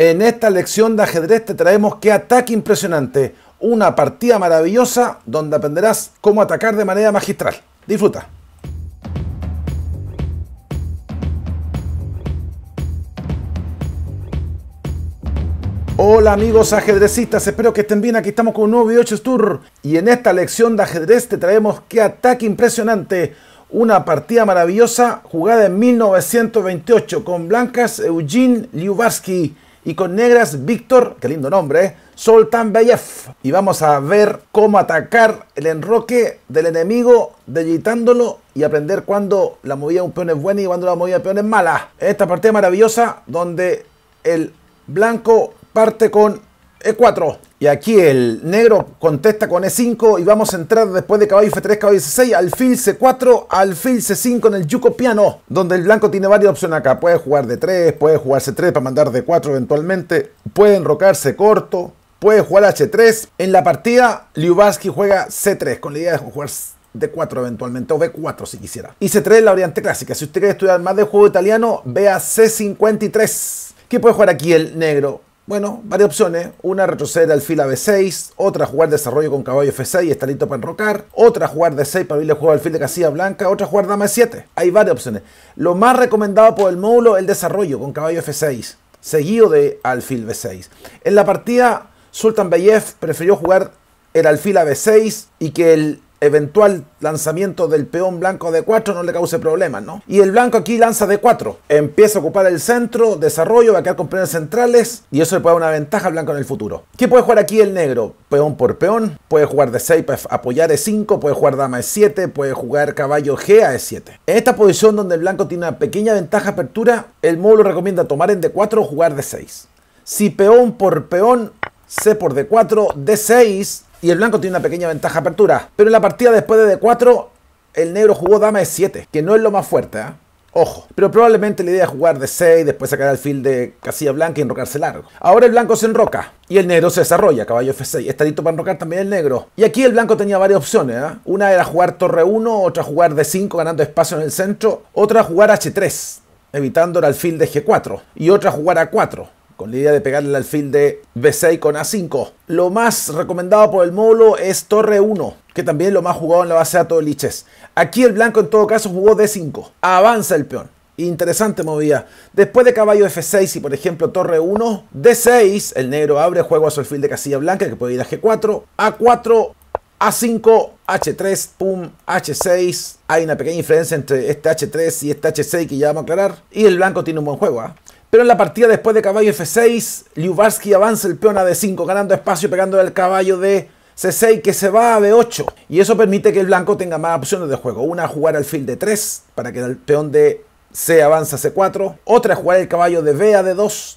En esta lección de ajedrez te traemos qué ataque impresionante, una partida maravillosa donde aprenderás cómo atacar de manera magistral. Disfruta. Hola amigos ajedrecistas, espero que estén bien, aquí estamos con un nuevo video Tour y en esta lección de ajedrez te traemos qué ataque impresionante, una partida maravillosa jugada en 1928 con blancas Eugene Liubarsky y con negras Víctor, qué lindo nombre, eh, Soltan Y vamos a ver cómo atacar el enroque del enemigo, deitándolo y aprender cuándo la movida de un peón es buena y cuándo la movida de un peón es mala. Esta partida maravillosa donde el blanco parte con e4. Y aquí el negro contesta con E5 y vamos a entrar después de caballo F3, caballo C6, alfil C4, alfil C5 en el yuco piano, donde el blanco tiene varias opciones acá. Puede jugar D3, puede jugar C3 para mandar D4 eventualmente, puede enrocarse corto, puede jugar H3. En la partida, Liubaski juega C3 con la idea de jugar D4 eventualmente, o B4 si quisiera. Y C3 es la variante clásica. Si usted quiere estudiar más de juego italiano, vea C53. ¿Qué puede jugar aquí el negro? Bueno, varias opciones. Una, retroceder al fila B6. Otra, jugar desarrollo con caballo F6 y estar listo para enrocar. Otra, jugar D6 para abrirle el juego al de casilla blanca. Otra, jugar dama E7. Hay varias opciones. Lo más recomendado por el módulo es el desarrollo con caballo F6, seguido de alfil B6. En la partida, Sultan Bayev prefirió jugar el alfil a B6 y que el eventual lanzamiento del peón blanco de 4 no le cause problemas, ¿no? Y el blanco aquí lanza de 4. Empieza a ocupar el centro, desarrollo, va a quedar con peones centrales y eso le puede dar una ventaja al blanco en el futuro. ¿Qué puede jugar aquí el negro? Peón por peón, puede jugar de 6 para apoyar E5, puede jugar dama E7, puede jugar caballo G a E7. En esta posición donde el blanco tiene una pequeña ventaja apertura, el módulo recomienda tomar en D4 o jugar D6. Si peón por peón, C por D4, D6, y el blanco tiene una pequeña ventaja apertura. Pero en la partida después de D4, el negro jugó dama de 7, que no es lo más fuerte, ¿ah? Ojo, pero probablemente la idea es jugar de 6, después sacar alfil de casilla blanca y enrocarse largo. Ahora el blanco se enroca y el negro se desarrolla, caballo F6. Está listo para enrocar también el negro. Y aquí el blanco tenía varias opciones. ¿ah? Una era jugar torre 1, otra jugar D5 ganando espacio en el centro, otra jugar H3, evitando el alfil de G4, y otra jugar A4, con la idea de pegarle el alfil de B6 con A5. Lo más recomendado por el módulo es Torre 1, que también lo más jugado en la base de datos de Liches. Aquí el blanco en todo caso jugó D5. Avanza el peón. Interesante movida. Después de caballo F6 y por ejemplo torre 1, D6, el negro abre juego a su alfil de casilla blanca que puede ir a G4, A4, A5, H3, pum, H6. Hay una pequeña diferencia entre este H3 y este H6 que ya vamos a aclarar. Y el blanco tiene un buen juego. ¿ah? Pero en la partida después de caballo F6, Liubarsky avanza el peón a D5, ganando espacio, pegando el caballo de C6 que se va a d 8 Y eso permite que el blanco tenga más opciones de juego. Una, jugar al alfil de 3 para que el peón de C avance a C4. Otra, jugar el caballo de B a D2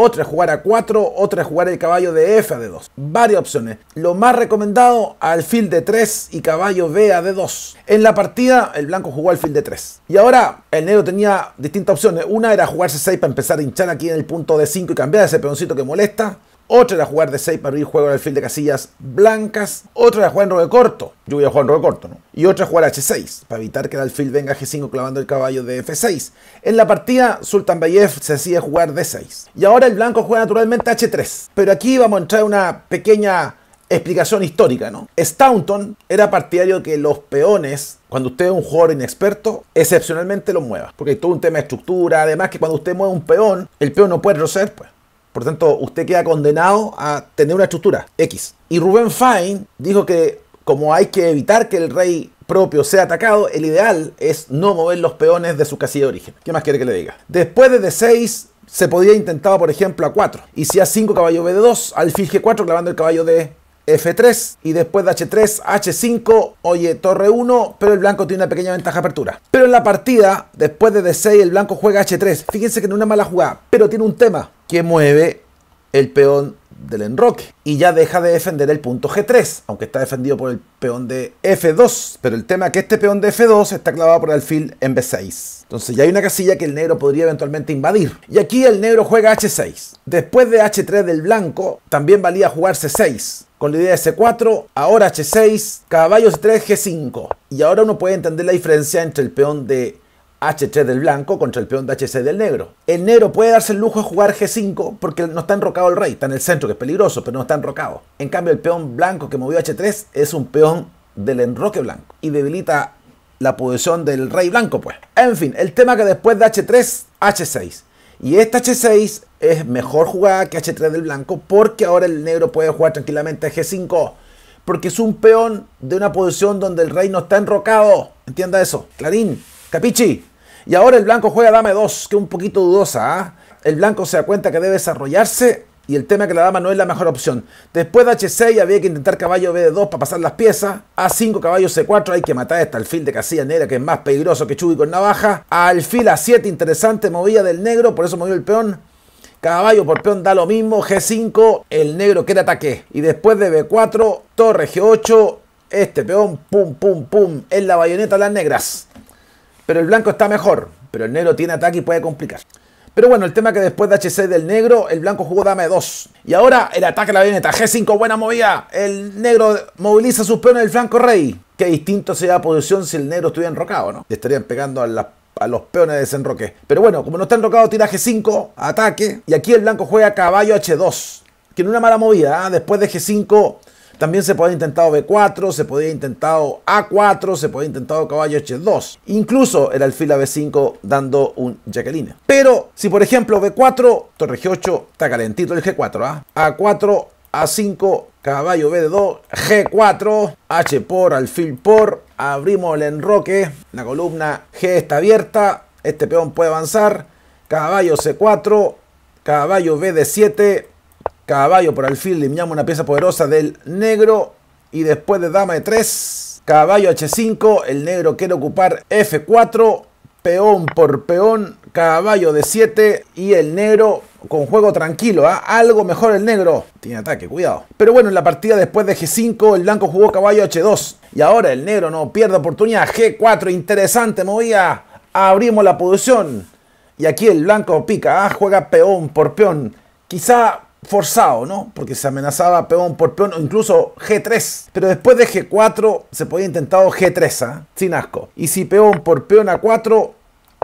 otra es jugar a 4, otra es jugar el caballo de F a D2. Varias opciones. Lo más recomendado, alfil de 3 y caballo B a D2. En la partida, el blanco jugó alfil de 3. Y ahora, el negro tenía distintas opciones. Una era jugarse 6 para empezar a hinchar aquí en el punto de 5 y cambiar ese peoncito que molesta. Otra era jugar de 6 para abrir juego en alfil de casillas blancas. Otra era jugar en roque corto. Yo voy a jugar en roque corto, ¿no? Y otra jugar H6 para evitar que el alfil venga G5 clavando el caballo de F6. En la partida, Sultan Bayev se hacía jugar D6. Y ahora el blanco juega naturalmente H3. Pero aquí vamos a entrar una pequeña explicación histórica, ¿no? Staunton era partidario que los peones, cuando usted es un jugador inexperto, excepcionalmente los mueva. Porque hay todo un tema de estructura, además que cuando usted mueve un peón, el peón no puede rocer, pues. Por tanto, usted queda condenado a tener una estructura X. Y Rubén Fine dijo que como hay que evitar que el rey propio sea atacado, el ideal es no mover los peones de su casilla de origen. ¿Qué más quiere que le diga? Después de D6 se podría intentar, por ejemplo, a 4. Y si a 5 caballo B2, alfil G4 clavando el caballo de F3 y después de H3, H5, oye, torre 1, pero el blanco tiene una pequeña ventaja de apertura. Pero en la partida, después de D6, el blanco juega H3. Fíjense que no es una mala jugada, pero tiene un tema que mueve el peón del enroque y ya deja de defender el punto G3, aunque está defendido por el peón de F2, pero el tema es que este peón de F2 está clavado por el alfil en B6. Entonces ya hay una casilla que el negro podría eventualmente invadir. Y aquí el negro juega H6. Después de H3 del blanco, también valía jugar C6. Con la idea de C4, ahora H6, caballo C3, G5. Y ahora uno puede entender la diferencia entre el peón de h3 del blanco contra el peón de h6 del negro. El negro puede darse el lujo de jugar G5 porque no está enrocado el rey, está en el centro, que es peligroso, pero no está enrocado. En cambio, el peón blanco que movió H3 es un peón del enroque blanco y debilita la posición del rey blanco, pues. En fin, el tema que después de H3, H6. Y esta H6 es mejor jugada que H3 del blanco porque ahora el negro puede jugar tranquilamente G5 porque es un peón de una posición donde el rey no está enrocado. Entienda eso. Clarín, capichi. Y ahora el blanco juega dama 2, que es un poquito dudosa. ¿ah? El blanco se da cuenta que debe desarrollarse y el tema es que la dama no es la mejor opción. Después de H6 había que intentar caballo B2 para pasar las piezas. A5, caballo C4, hay que matar a este alfil de casilla negra que es más peligroso que Chubi con navaja. Alfil A7, interesante movía del negro, por eso movió el peón. Caballo por peón da lo mismo, G5, el negro quiere ataque. Y después de B4, torre G8, este peón, pum, pum, pum, en la bayoneta de las negras. Pero el blanco está mejor, pero el negro tiene ataque y puede complicar. Pero bueno, el tema que después de H6 del negro, el blanco jugó dame 2. Y ahora el ataque a la avioneta. G5, buena movida. El negro moviliza sus peones el flanco rey. Qué distinto sería la posición si el negro estuviera enrocado, ¿no? Le estarían pegando a, los peones de desenroque. Pero bueno, como no está enrocado, tira G5, ataque. Y aquí el blanco juega caballo H2. Que en una mala movida, ¿ah? después de G5 también se podía intentado B4, se podía intentado A4, se podía intentado caballo H2. Incluso el alfil a B5 dando un jaqueline. Pero si por ejemplo B4, torre G8, está calentito el G4, ¿eh? A4, A5, caballo B2, G4, H por, alfil por, abrimos el enroque, la columna G está abierta, este peón puede avanzar, caballo C4, caballo B de 7, caballo por alfil, limpiamos una pieza poderosa del negro y después de dama de 3 caballo h5, el negro quiere ocupar f4, peón por peón, caballo de 7 y el negro con juego tranquilo, ¿ah? algo mejor el negro. Tiene ataque, cuidado. Pero bueno, en la partida después de G5, el blanco jugó caballo H2. Y ahora el negro no pierde oportunidad. G4, interesante movida. Abrimos la posición. Y aquí el blanco pica, ¿ah? juega peón por peón. Quizá forzado, ¿no? Porque se amenazaba peón por peón, o incluso G3. Pero después de G4 se podía intentar G3, ¿ah? sin asco. Y si peón por peón A4,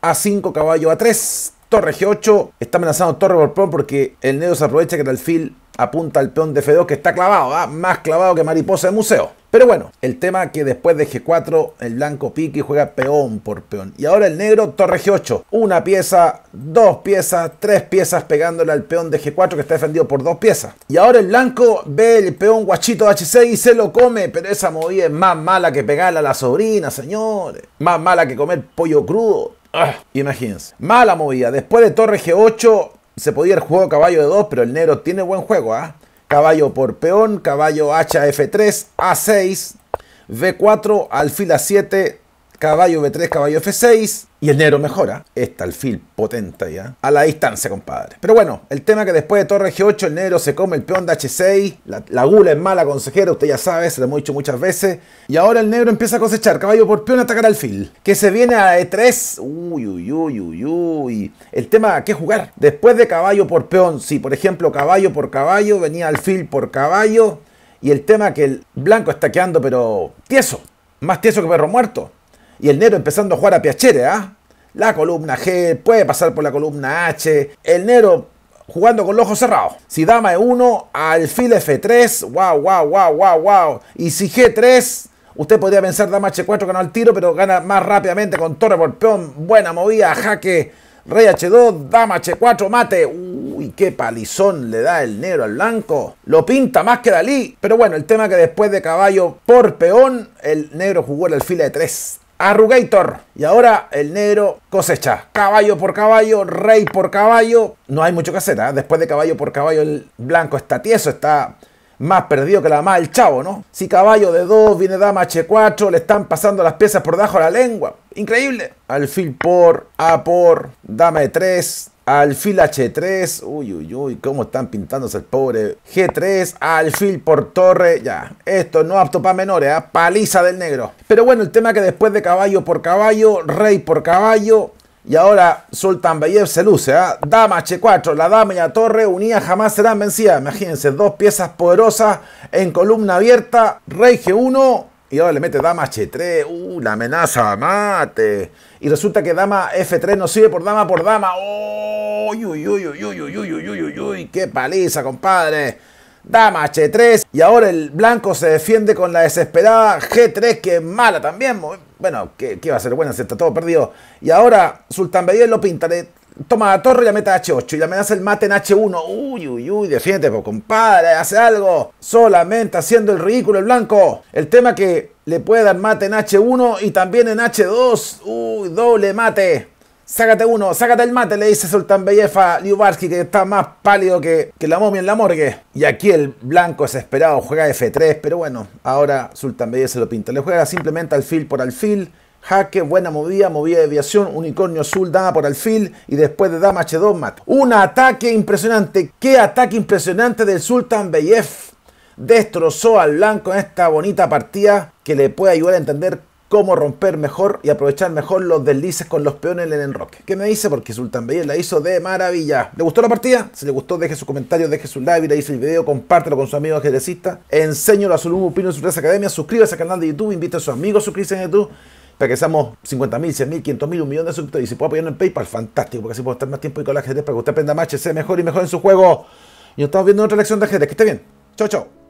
A5, caballo A3, torre G8, está amenazando torre por peón porque el negro se aprovecha que el alfil apunta al peón de F2 que está clavado, ¿ah? más clavado que mariposa de museo. Pero bueno, el tema que después de G4 el blanco pique y juega peón por peón. Y ahora el negro torre G8. Una pieza, dos piezas, tres piezas pegándole al peón de G4 que está defendido por dos piezas. Y ahora el blanco ve el peón guachito H6 y se lo come. Pero esa movida es más mala que pegarle a la sobrina, señores. Más mala que comer pollo crudo. Ah, imagínense. Mala movida. Después de torre G8 se podía el juego caballo de 2, pero el negro tiene buen juego, ¿ah? Caballo por peón, caballo hf F3, A6, B4, alfil A7, caballo B3, caballo F6. Y el negro mejora. Está alfil potente ya. A la distancia, compadre. Pero bueno, el tema que después de torre G8 el negro se come el peón de H6. La, gula es mala, consejera. Usted ya sabe, se lo hemos dicho muchas veces. Y ahora el negro empieza a cosechar. Caballo por peón atacar alfil. Que se viene a E3. Uy, uy, uy, uy, uy. El tema, ¿qué jugar? Después de caballo por peón. Si por ejemplo, caballo por caballo. Venía alfil por caballo. Y el tema que el blanco está quedando, pero tieso. Más tieso que perro muerto. Y el negro empezando a jugar a Piachere, ¿ah? La columna G puede pasar por la columna H. El negro jugando con los ojos cerrados. Si dama E1, alfil F3, wow, wow, wow, wow, wow. Y si G3, usted podría pensar dama H4 ganó el tiro, pero gana más rápidamente con torre por peón. Buena movida, jaque, rey H2, dama H4, mate. Uy, qué palizón le da el negro al blanco. Lo pinta más que Dalí. Pero bueno, el tema que después de caballo por peón, el negro jugó el alfil E3. Arrugator. Y ahora el negro cosecha. Caballo por caballo, rey por caballo. No hay mucho que hacer. ¿ah? Después de caballo por caballo, el blanco está tieso, está más perdido que la más el chavo, ¿no? Si caballo de 2, viene dama H4, le están pasando las piezas por debajo de la lengua. Increíble. Alfil por, A por, dama de 3, Alfil H3, uy, uy, uy, cómo están pintándose el pobre. G3, alfil por torre, ya. Esto no apto para menores, ¿eh? paliza del negro. Pero bueno, el tema que después de caballo por caballo, rey por caballo, y ahora Sultan Bayev se luce, ¿ah? Dama H4, la dama y la torre unidas jamás serán vencidas. Imagínense, dos piezas poderosas en columna abierta, rey G1, y ahora le mete dama H3. Uh, la amenaza mate. Y resulta que dama F3 no sirve por dama por dama. Uy, uy, uy, uy, uy, uy, uy, uy, uy, Qué paliza, compadre. Dama H3. Y ahora el blanco se defiende con la desesperada G3, que es mala también. Bueno, ¿qué, qué va a ser? Bueno, se está todo perdido. Y ahora Sultan Beyel lo pinta toma la torre y la meta H8 y la amenaza el mate en H1. Uy, uy, uy, ¡defiende! pues, compadre, hace algo. Solamente haciendo el ridículo el blanco. El tema que le puede dar mate en H1 y también en H2. Uy, doble mate. Sácate uno, sácate el mate, le dice Sultan Bellefa Liubarsky, que está más pálido que, que la momia en la morgue. Y aquí el blanco desesperado juega F3, pero bueno, ahora Sultan se lo pinta. Le juega simplemente alfil por alfil Jaque, buena movida, movida de aviación, unicornio azul, dama por alfil y después de dama H2 mata Un ataque impresionante, qué ataque impresionante del Sultan Beyef Destrozó al blanco en esta bonita partida que le puede ayudar a entender cómo romper mejor y aprovechar mejor los deslices con los peones en el enroque. ¿Qué me dice? Porque Sultan Beyef la hizo de maravilla. ¿Le gustó la partida? Si le gustó, deje su comentario, deje su like, le hice el video, compártelo con su amigo ajedrecista. Enséñalo a su alumno Pino en su clase academia, suscríbase al canal de YouTube, invite a sus amigos a suscribirse en YouTube regresamos 50 mil, 100 mil, 500 mil, un millón de suscriptores y si puedo apoyarlo en PayPal, fantástico, porque así puedo estar más tiempo y con la gente para que usted aprenda más, sea mejor y mejor en su juego. Y nos estamos viendo en otra lección de ajedrez. Que esté bien. Chao, chao.